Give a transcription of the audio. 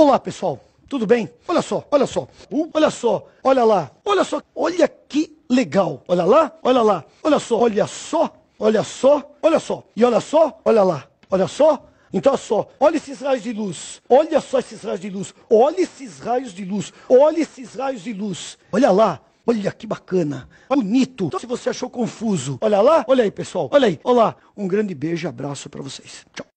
Olá, pessoal. Tudo bem? Olha só, olha só. Uh, olha só, olha lá. Olha só. Olha que legal. Olha lá, olha lá. Olha só, olha só. Olha só, olha só. E olha só, olha lá. Olha só. Então olha só, olha esses raios de luz. Olha só esses raios de luz. Olha esses raios de luz. Olha esses raios de luz. Olha lá. Olha que bacana, bonito. Então, se você achou confuso, olha lá, olha aí, pessoal, olha aí, olá. Um grande beijo, abraço para vocês. Tchau.